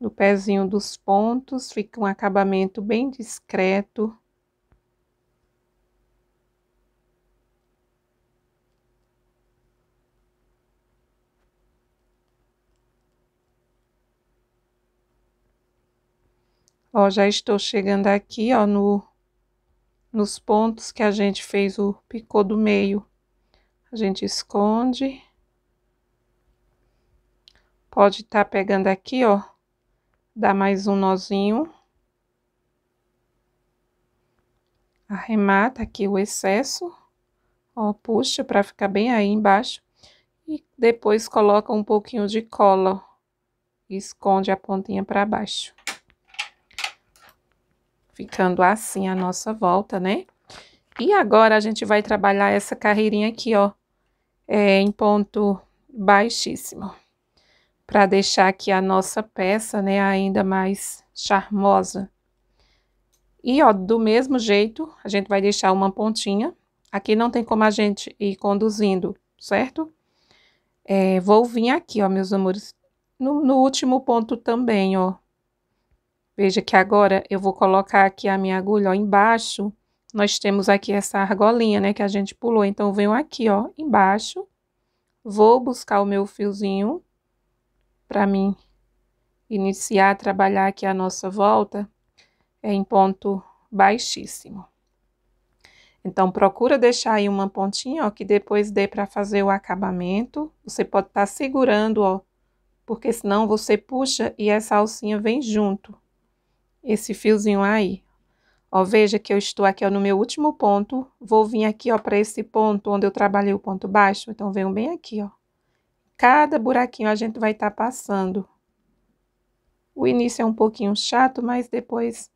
no pezinho dos pontos, fica um acabamento bem discreto. Ó, já estou chegando aqui, ó, no, nos pontos que a gente fez o picô do meio. A gente esconde. Pode estar tá pegando aqui, ó, dá mais um nozinho. Arremata aqui o excesso, ó, puxa para ficar bem aí embaixo. E depois coloca um pouquinho de cola, ó, esconde a pontinha para baixo. Ficando assim a nossa volta, né? E agora a gente vai trabalhar essa carreirinha aqui, ó, é, em ponto baixíssimo para deixar aqui a nossa peça, né, ainda mais charmosa. E, ó, do mesmo jeito, a gente vai deixar uma pontinha. Aqui não tem como a gente ir conduzindo, certo? É, vou vir aqui, ó, meus amores, no, no último ponto também, ó. Veja que agora eu vou colocar aqui a minha agulha, ó, embaixo. Nós temos aqui essa argolinha, né, que a gente pulou. Então, venho aqui, ó, embaixo. Vou buscar o meu fiozinho para mim iniciar a trabalhar aqui a nossa volta é em ponto baixíssimo. Então, procura deixar aí uma pontinha, ó, que depois dê para fazer o acabamento. Você pode estar tá segurando, ó, porque senão você puxa e essa alcinha vem junto. Esse fiozinho aí. Ó, veja que eu estou aqui, ó, no meu último ponto. Vou vir aqui, ó, para esse ponto onde eu trabalhei o ponto baixo. Então, venho bem aqui, ó. Cada buraquinho a gente vai estar tá passando. O início é um pouquinho chato, mas depois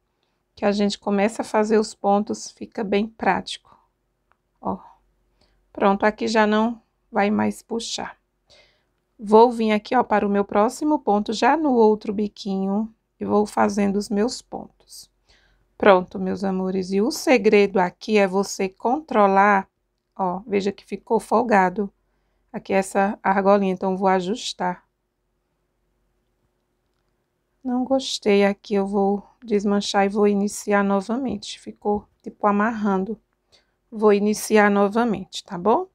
que a gente começa a fazer os pontos, fica bem prático. Ó, pronto, aqui já não vai mais puxar. Vou vir aqui, ó, para o meu próximo ponto, já no outro biquinho, e vou fazendo os meus pontos. Pronto, meus amores, e o segredo aqui é você controlar, ó, veja que ficou folgado aqui é essa argolinha, então vou ajustar. Não gostei aqui, eu vou desmanchar e vou iniciar novamente. Ficou tipo amarrando. Vou iniciar novamente, tá bom?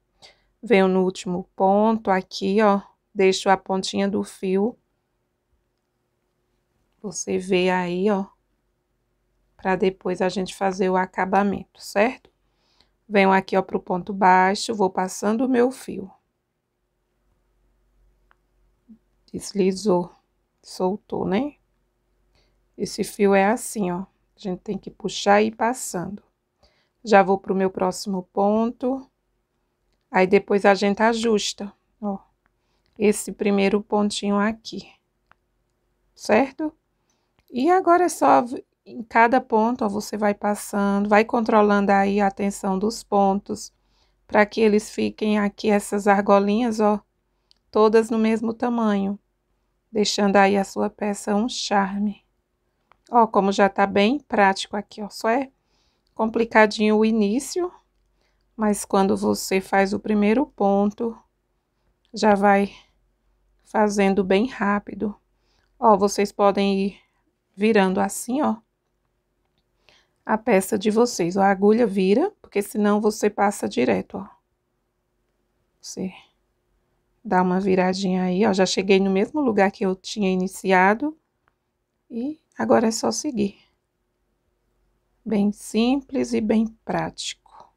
Venho no último ponto aqui, ó, deixo a pontinha do fio. Você vê aí, ó, para depois a gente fazer o acabamento, certo? Venho aqui, ó, pro ponto baixo, vou passando o meu fio. deslizou, soltou, né? Esse fio é assim, ó. A gente tem que puxar e ir passando. Já vou pro meu próximo ponto. Aí, depois a gente ajusta, ó. Esse primeiro pontinho aqui, certo? E agora é só em cada ponto, ó, você vai passando, vai controlando aí a tensão dos pontos, para que eles fiquem aqui, essas argolinhas, ó, todas no mesmo tamanho deixando aí a sua peça um charme. Ó, como já tá bem prático aqui, ó, só é complicadinho o início, mas quando você faz o primeiro ponto, já vai fazendo bem rápido. Ó, vocês podem ir virando assim, ó, a peça de vocês. Ó, a agulha vira, porque senão você passa direto, ó. Você dar uma viradinha aí, ó, já cheguei no mesmo lugar que eu tinha iniciado e agora é só seguir. Bem simples e bem prático.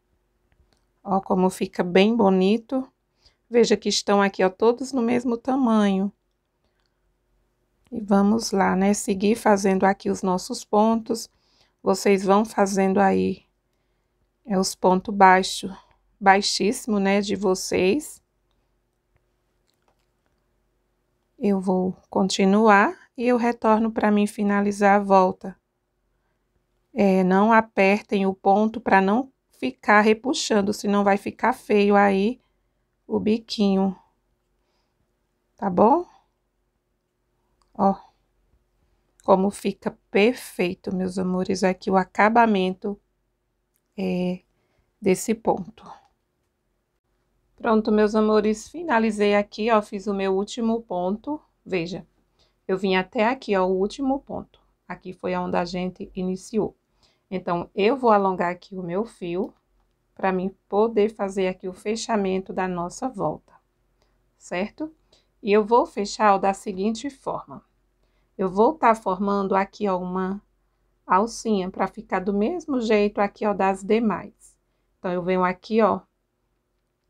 Ó, como fica bem bonito. Veja que estão aqui, ó, todos no mesmo tamanho. E vamos lá, né, seguir fazendo aqui os nossos pontos. Vocês vão fazendo aí é os pontos baixos, baixíssimo, né, de vocês Eu vou continuar e eu retorno para mim finalizar a volta. É, não apertem o ponto para não ficar repuxando, senão vai ficar feio aí o biquinho. Tá bom? Ó, como fica perfeito, meus amores, aqui é o acabamento é, desse ponto. Pronto, meus amores, finalizei aqui, ó, fiz o meu último ponto. Veja, eu vim até aqui, ó, o último ponto. Aqui foi onde a gente iniciou. Então, eu vou alongar aqui o meu fio, para mim poder fazer aqui o fechamento da nossa volta, certo? E eu vou fechar ó, da seguinte forma. Eu vou estar tá formando aqui, ó, uma alcinha, para ficar do mesmo jeito aqui, ó, das demais. Então, eu venho aqui, ó,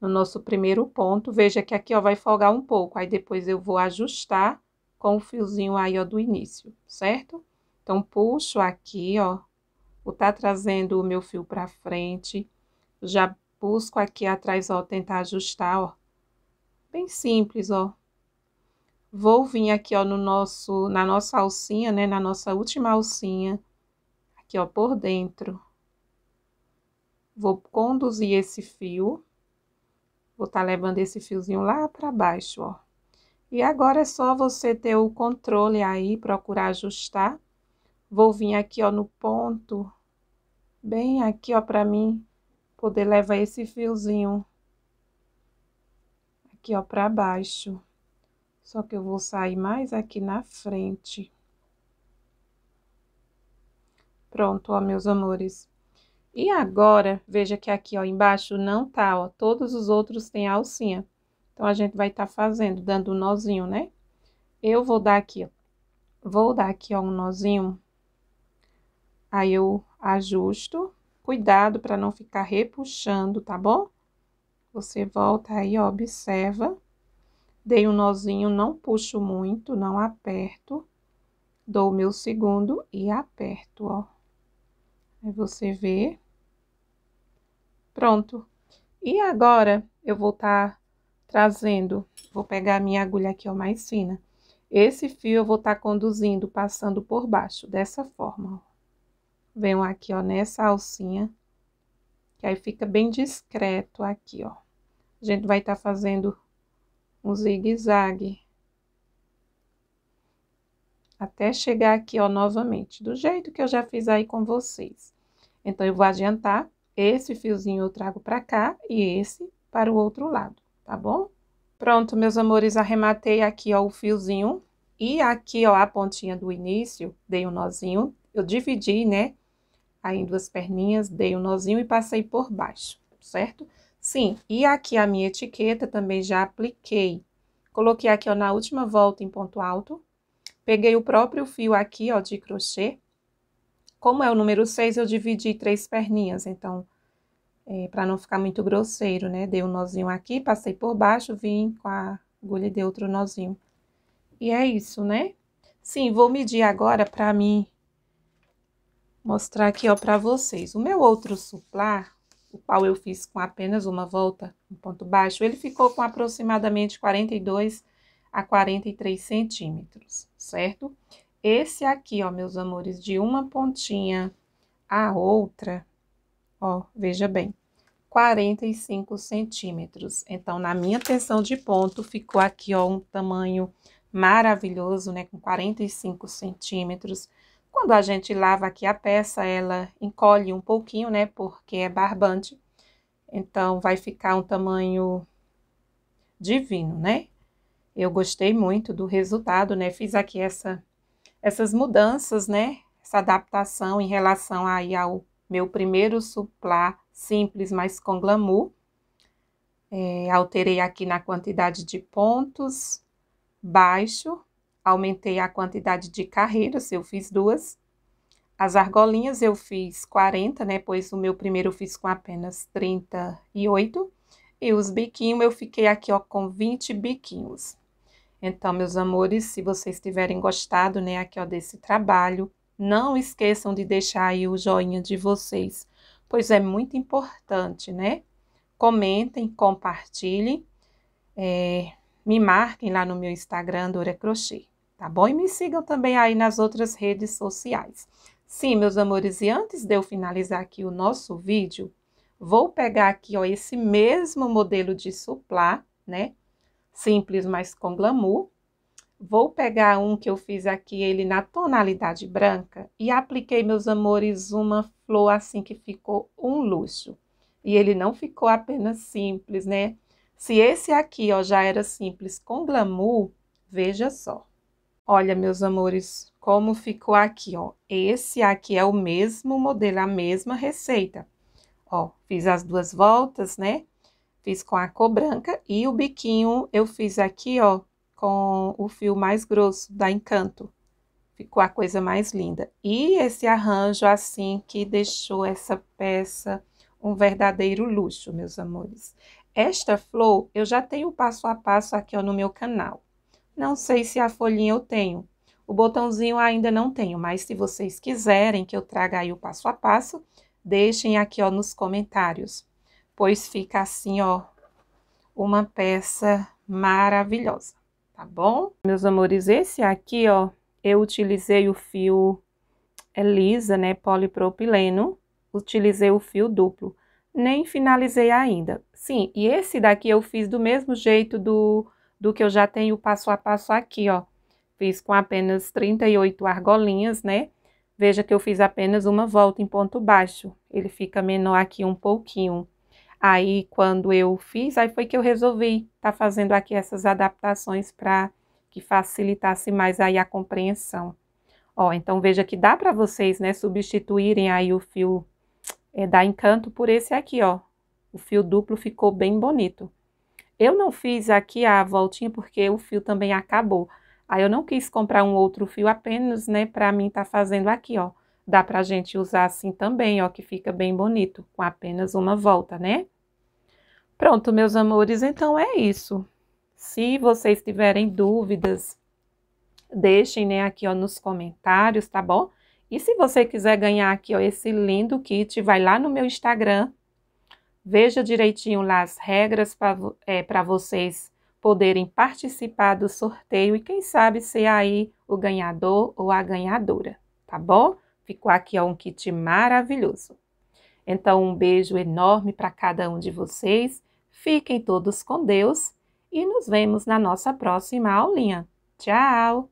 no nosso primeiro ponto. Veja que aqui, ó, vai folgar um pouco, aí depois eu vou ajustar com o fiozinho aí, ó, do início, certo? Então, puxo aqui, ó, vou tá trazendo o meu fio pra frente, já busco aqui atrás, ó, tentar ajustar, ó, bem simples, ó. Vou vir aqui, ó, no nosso, na nossa alcinha, né, na nossa última alcinha, aqui, ó, por dentro. Vou conduzir esse fio Vou estar tá levando esse fiozinho lá para baixo, ó. E agora é só você ter o controle aí, procurar ajustar. Vou vir aqui, ó, no ponto, bem aqui, ó, para mim poder levar esse fiozinho aqui, ó, para baixo. Só que eu vou sair mais aqui na frente. Pronto, ó, meus amores. E agora, veja que aqui ó, embaixo não tá, ó, todos os outros têm alcinha. Então, a gente vai estar tá fazendo, dando um nozinho, né? Eu vou dar aqui, ó, vou dar aqui, ó, um nozinho. Aí, eu ajusto. Cuidado para não ficar repuxando, tá bom? Você volta aí, ó, observa. Dei um nozinho, não puxo muito, não aperto. Dou o meu segundo e aperto, ó. Aí você vê. Pronto. E agora, eu vou estar tá trazendo, vou pegar a minha agulha aqui, ó, mais fina. Esse fio eu vou estar tá conduzindo, passando por baixo, dessa forma, ó. Venho aqui, ó, nessa alcinha, que aí fica bem discreto aqui, ó. A gente vai estar tá fazendo um zigue-zague. Até chegar aqui, ó, novamente, do jeito que eu já fiz aí com vocês. Então, eu vou adiantar, esse fiozinho eu trago para cá e esse para o outro lado, tá bom? Pronto, meus amores, arrematei aqui, ó, o fiozinho. E aqui, ó, a pontinha do início, dei um nozinho, eu dividi, né, aí em duas perninhas, dei um nozinho e passei por baixo, certo? Sim, e aqui a minha etiqueta também já apliquei. Coloquei aqui, ó, na última volta em ponto alto, peguei o próprio fio aqui, ó, de crochê, como é o número 6, eu dividi três perninhas, então, é, para não ficar muito grosseiro, né? Dei um nozinho aqui, passei por baixo, vim com a agulha e dei outro nozinho. E é isso, né? Sim, vou medir agora para mim mostrar aqui, ó, para vocês. O meu outro suplar, o qual eu fiz com apenas uma volta, um ponto baixo, ele ficou com aproximadamente 42 a 43 centímetros, certo? Esse aqui, ó, meus amores, de uma pontinha a outra, ó, veja bem, 45 centímetros. Então, na minha tensão de ponto, ficou aqui, ó, um tamanho maravilhoso, né, com 45 centímetros. Quando a gente lava aqui a peça, ela encolhe um pouquinho, né, porque é barbante. Então, vai ficar um tamanho divino, né? Eu gostei muito do resultado, né? Fiz aqui essa essas mudanças, né? Essa adaptação em relação aí ao meu primeiro suplá simples, mas com glamour. É, alterei aqui na quantidade de pontos, baixo, aumentei a quantidade de carreiras, eu fiz duas. As argolinhas eu fiz 40, né? Pois o meu primeiro eu fiz com apenas 38. E os biquinhos eu fiquei aqui, ó, com 20 biquinhos. Então, meus amores, se vocês tiverem gostado, né, aqui ó, desse trabalho, não esqueçam de deixar aí o joinha de vocês, pois é muito importante, né? Comentem, compartilhem, é, me marquem lá no meu Instagram, Dora Crochê, tá bom? E me sigam também aí nas outras redes sociais. Sim, meus amores, e antes de eu finalizar aqui o nosso vídeo, vou pegar aqui, ó, esse mesmo modelo de suplá, né? simples, mas com glamour. Vou pegar um que eu fiz aqui, ele na tonalidade branca, e apliquei, meus amores, uma flor assim que ficou um luxo. E ele não ficou apenas simples, né? Se esse aqui, ó, já era simples com glamour, veja só. Olha, meus amores, como ficou aqui, ó. Esse aqui é o mesmo modelo, a mesma receita. Ó, fiz as duas voltas, né? Fiz com a cor branca e o biquinho eu fiz aqui, ó, com o fio mais grosso da Encanto. Ficou a coisa mais linda. E esse arranjo assim que deixou essa peça um verdadeiro luxo, meus amores. Esta flor eu já tenho passo a passo aqui ó, no meu canal. Não sei se a folhinha eu tenho. O botãozinho ainda não tenho, mas se vocês quiserem que eu traga aí o passo a passo, deixem aqui ó, nos comentários pois fica assim, ó, uma peça maravilhosa, tá bom? Meus amores, esse aqui, ó, eu utilizei o fio Elisa, é né, polipropileno, utilizei o fio duplo, nem finalizei ainda. Sim, e esse daqui eu fiz do mesmo jeito do, do que eu já tenho passo a passo aqui, ó. Fiz com apenas 38 argolinhas, né? Veja que eu fiz apenas uma volta em ponto baixo, ele fica menor aqui um pouquinho. Aí, quando eu fiz, aí foi que eu resolvi estar tá fazendo aqui essas adaptações para que facilitasse mais aí a compreensão. Ó, então veja que dá para vocês, né, substituírem aí o fio é, da Encanto por esse aqui, ó. O fio duplo ficou bem bonito. Eu não fiz aqui a voltinha porque o fio também acabou. Aí eu não quis comprar um outro fio apenas, né, para mim estar tá fazendo aqui, ó. Dá pra gente usar assim também, ó, que fica bem bonito, com apenas uma volta, né? Pronto, meus amores, então é isso. Se vocês tiverem dúvidas, deixem, né, aqui, ó, nos comentários, tá bom? E se você quiser ganhar aqui, ó, esse lindo kit, vai lá no meu Instagram, veja direitinho lá as regras para é, vocês poderem participar do sorteio e quem sabe ser aí o ganhador ou a ganhadora, tá bom? ficou aqui ó, é um kit maravilhoso. Então, um beijo enorme para cada um de vocês. Fiquem todos com Deus e nos vemos na nossa próxima aulinha. Tchau!